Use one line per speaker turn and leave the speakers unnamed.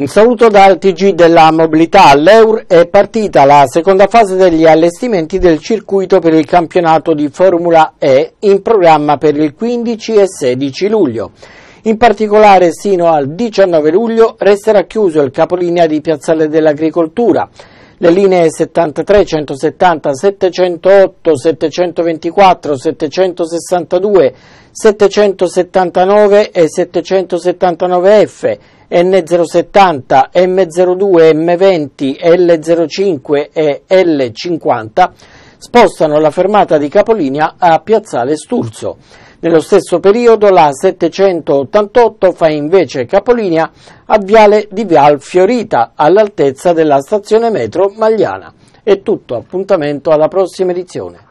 Un saluto dal TG della mobilità. All'Eur è partita la seconda fase degli allestimenti del circuito per il campionato di Formula E in programma per il 15 e 16 luglio. In particolare sino al 19 luglio resterà chiuso il capolinea di Piazzale dell'Agricoltura le linee 73, 170, 708, 724, 762, 779 e 779F, N070, M02, M20, L05 e L50 spostano la fermata di capolinea a Piazzale Sturzo. Nello stesso periodo la 788 fa invece capolinea a Viale di Vial Fiorita all'altezza della stazione metro Magliana. È tutto, appuntamento alla prossima edizione.